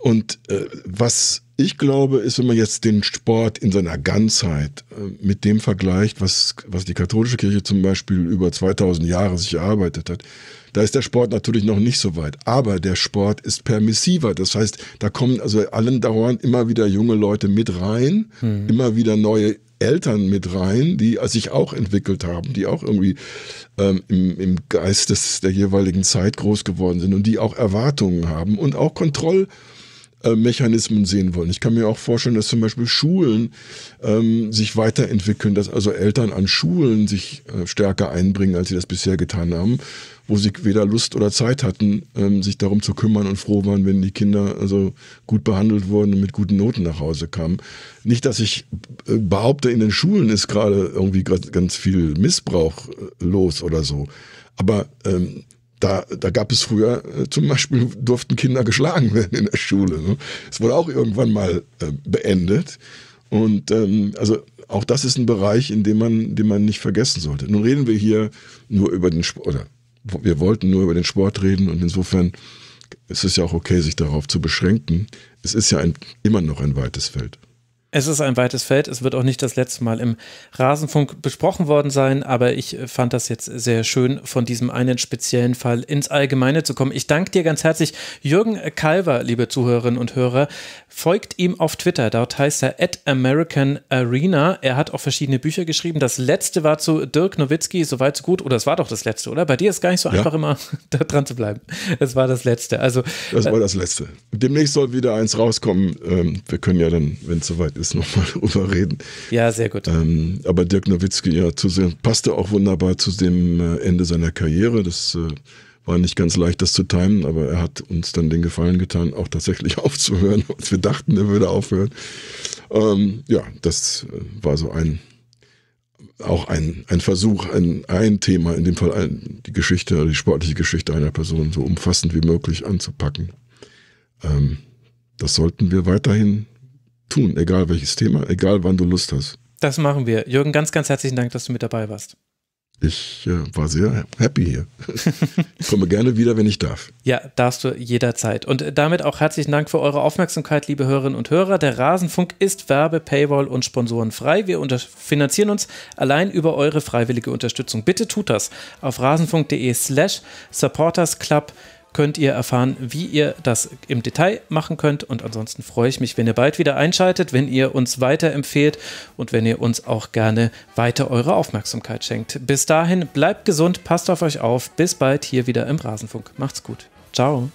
und äh, was ich glaube, ist, wenn man jetzt den Sport in seiner Ganzheit äh, mit dem vergleicht, was, was die katholische Kirche zum Beispiel über 2000 Jahre sich erarbeitet hat, da ist der Sport natürlich noch nicht so weit. Aber der Sport ist permissiver. Das heißt, da kommen also allen dauernd immer wieder junge Leute mit rein, mhm. immer wieder neue Eltern mit rein, die sich auch entwickelt haben, die auch irgendwie ähm, im, im Geist des, der jeweiligen Zeit groß geworden sind und die auch Erwartungen haben und auch Kontroll- äh, Mechanismen sehen wollen. Ich kann mir auch vorstellen, dass zum Beispiel Schulen ähm, sich weiterentwickeln, dass also Eltern an Schulen sich äh, stärker einbringen, als sie das bisher getan haben, wo sie weder Lust oder Zeit hatten, ähm, sich darum zu kümmern und froh waren, wenn die Kinder also gut behandelt wurden und mit guten Noten nach Hause kamen. Nicht, dass ich äh, behaupte, in den Schulen ist gerade irgendwie grad ganz viel Missbrauch äh, los oder so. Aber ähm, da, da gab es früher äh, zum Beispiel durften Kinder geschlagen werden in der Schule. Ne? Es wurde auch irgendwann mal äh, beendet. Und ähm, also auch das ist ein Bereich, in dem man, den man nicht vergessen sollte. Nun reden wir hier nur über den Sport, oder wir wollten nur über den Sport reden und insofern ist es ja auch okay, sich darauf zu beschränken. Es ist ja ein, immer noch ein weites Feld.
Es ist ein weites Feld. Es wird auch nicht das letzte Mal im Rasenfunk besprochen worden sein, aber ich fand das jetzt sehr schön, von diesem einen speziellen Fall ins Allgemeine zu kommen. Ich danke dir ganz herzlich, Jürgen Kalver, liebe Zuhörerinnen und Hörer. Folgt ihm auf Twitter. Dort heißt er at American Arena. Er hat auch verschiedene Bücher geschrieben. Das letzte war zu Dirk Nowitzki, soweit so gut. Oder es war doch das letzte, oder? Bei dir ist gar nicht so ja. einfach immer da dran zu bleiben. Es war das letzte. Also, das äh, war das letzte.
Demnächst soll wieder eins rauskommen. Ähm, wir können ja dann, wenn es soweit ist, nochmal drüber reden. Ja, sehr gut. Ähm, aber Dirk Nowitzki, ja, zu sehr, passte auch wunderbar zu dem äh, Ende seiner Karriere. Das äh, war nicht ganz leicht, das zu timen, aber er hat uns dann den Gefallen getan, auch tatsächlich aufzuhören, als wir dachten, er würde aufhören. Ähm, ja, das äh, war so ein auch ein, ein Versuch, ein, ein Thema, in dem Fall ein, die Geschichte, die sportliche Geschichte einer Person so umfassend wie möglich anzupacken. Ähm, das sollten wir weiterhin tun, egal welches Thema, egal wann du Lust hast.
Das machen wir. Jürgen, ganz, ganz herzlichen Dank, dass du mit dabei warst.
Ich äh, war sehr happy hier. ich komme gerne wieder, wenn ich darf.
Ja, darfst du jederzeit. Und damit auch herzlichen Dank für eure Aufmerksamkeit, liebe Hörerinnen und Hörer. Der Rasenfunk ist Werbe, Paywall und Sponsoren frei. Wir finanzieren uns allein über eure freiwillige Unterstützung. Bitte tut das auf rasenfunk.de slash supportersclub.de könnt ihr erfahren, wie ihr das im Detail machen könnt. Und ansonsten freue ich mich, wenn ihr bald wieder einschaltet, wenn ihr uns weiterempfehlt und wenn ihr uns auch gerne weiter eure Aufmerksamkeit schenkt. Bis dahin, bleibt gesund, passt auf euch auf. Bis bald hier wieder im Rasenfunk. Macht's gut. Ciao.